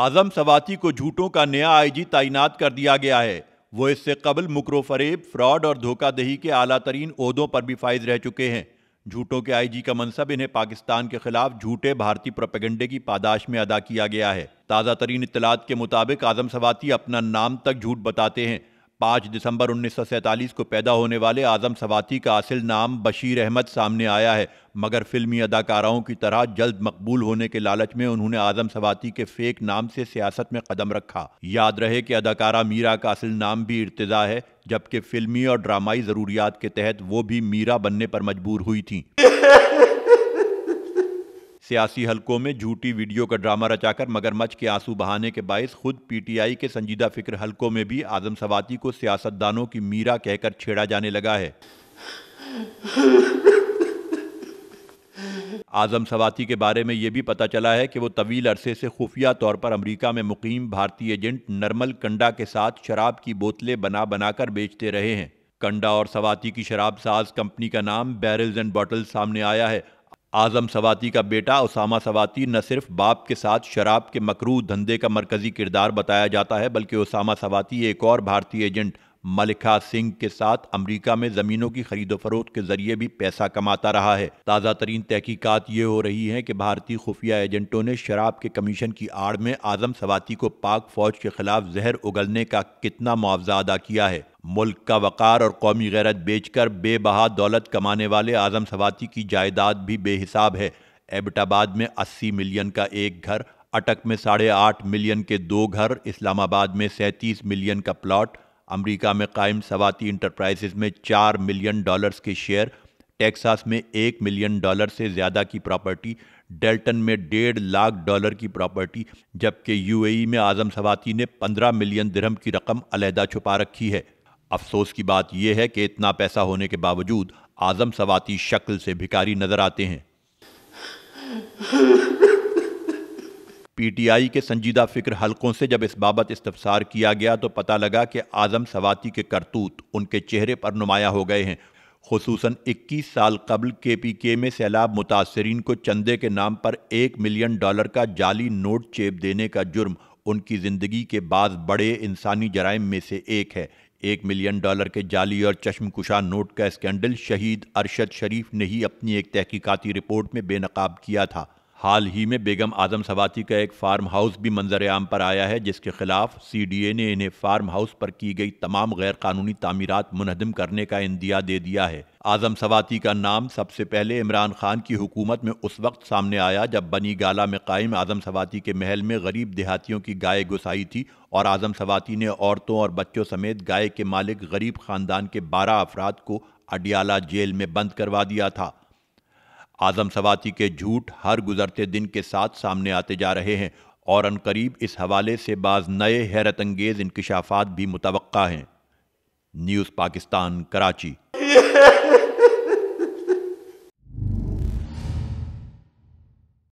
आजम सवाती को झूठों का नया आईजी तैनात कर दिया गया है वो इससे कबल मुकरोफरेब फरेब फ्रॉड और धोखादही के आला तरीन अहदों पर भी फाइज रह चुके हैं झूठों के आईजी का मनसब इन्हें पाकिस्तान के खिलाफ झूठे भारतीय प्रोपेगेंडे की पादाश में अदा किया गया है ताज़ा तरीन इतलात के मुताबिक आजम सवाती अपना नाम तक झूठ बताते हैं पाँच दिसंबर उन्नीस को पैदा होने वाले आज़म सवाती का असल नाम बशीर अहमद सामने आया है मगर फिल्मी अदाकाराओं की तरह जल्द मकबूल होने के लालच में उन्होंने आज़म सवाती के फेक नाम से सियासत में कदम रखा याद रहे कि अदाकारा मीरा का असल नाम भी इर्तज़ा है जबकि फिल्मी और ड्रामाई ज़रूरियात के तहत वो भी मीरा बनने पर मजबूर हुई थी सियासी हलकों में झूठी वीडियो का ड्रामा रचाकर मगरमच्छ के आंसू बहाने के बायस खुद पीटीआई के संजीदा फिक्र हलकों में भी आजम सवाती को सियासतदानों की मीरा कहकर छेड़ा जाने लगा है आजम सवाती के बारे में यह भी पता चला है कि वो तवील अरसे से खुफिया तौर पर अमेरिका में मुकीम भारतीय एजेंट नर्मल कंडा के साथ शराब की बोतलें बना बनाकर बेचते रहे हैं कंडा और सवाती की शराब साज कंपनी का नाम बैरल्स एंड बॉटल्स सामने आया है आज़म सवाती का बेटा उसामा सवाती न सिर्फ बाप के साथ शराब के मकरू धंधे का मरकज़ी किरदार बताया जाता है बल्कि उसामा सवाती एक और भारतीय एजेंट मलिका सिंह के साथ अमेरिका में ज़मीनों की खरीदो फरोख के जरिए भी पैसा कमाता रहा है ताज़ा तरीन तहकीकत ये हो रही है कि भारतीय खुफिया एजेंटों ने शराब के कमीशन की आड़ में आज़म सवाती को पाक फ़ौज के खिलाफ जहर उगलने का कितना मुआवजा अदा किया है मुल्क का वक़ार और कौमी गैरत बेचकर बेबहा दौलत कमाने वाले आज़म सवाती की जायदाद भी बेहिसाब है एबटाबाद में 80 मिलियन का एक घर अटक में साढ़े आठ मिलियन के दो घर इस्लामाबाद में सैंतीस मिलियन का प्लॉट अमेरिका में कायम सवाती इंटरप्राइजेज में चार मिलियन डॉलर्स के शेयर टेक्सास में एक मिलियन डॉलर से ज़्यादा की प्रॉपर्टी डेल्टन में डेढ़ लाख डॉलर की प्रॉपर्टी जबकि यूएई में आज़म सवाती ने पंद्रह मिलियन दिरहम की रकम अलहदा छुपा रखी है अफसोस की बात यह है कि इतना पैसा होने के बावजूद आजम सवाती शक्ल से भिकारी नजर आते हैं पीटीआई के संजीदा फिक्र हलकों से जब इस बाबत इस्तफसार किया गया तो पता लगा कि आजम सवाती के करतूत उनके चेहरे पर नुमाया हो गए हैं खसूस 21 साल कबल के पी के में सैलाब मुतासरीन को चंदे के नाम पर एक मिलियन डॉलर का जाली नोट चेप देने का जुर्म उनकी ज़िंदगी के बाद बड़े इंसानी जराइम में से एक है एक मिलियन डॉलर के जाली और चश्मकुशा नोट का स्कैंडल शहीद अरशद शरीफ ने ही अपनी एक तहकीकाती रिपोर्ट में बेनकाब किया था हाल ही में बेगम आजम सवाती का एक फार्म हाउस भी मंजर आम पर आया है जिसके खिलाफ सी डी ए ने इन्हें फार्म हाउस पर की गई तमाम गैर कानूनी तामीरत मुनहदम करने का इंदिया दे दिया है आजम सवाती का नाम सबसे पहले इमरान खान की हुकूमत में उस वक्त सामने आया जब बनी गाला में कायम आजम सवाती के महल में गरीब देहातियों की गाय घुसाई थी और आजम सवाती ने औरतों और बच्चों समेत गाय के मालिक गरीब खानदान के बारह अफराद को अडियाला जेल में बंद करवा दिया था आजम सवाती के झूठ हर गुजरते दिन के साथ सामने आते जा रहे हैं और अनकरीब इस हवाले से बाज़ नए हैरत अंगेज़ इंकशाफात भी मुतव हैं न्यूज़ पाकिस्तान कराची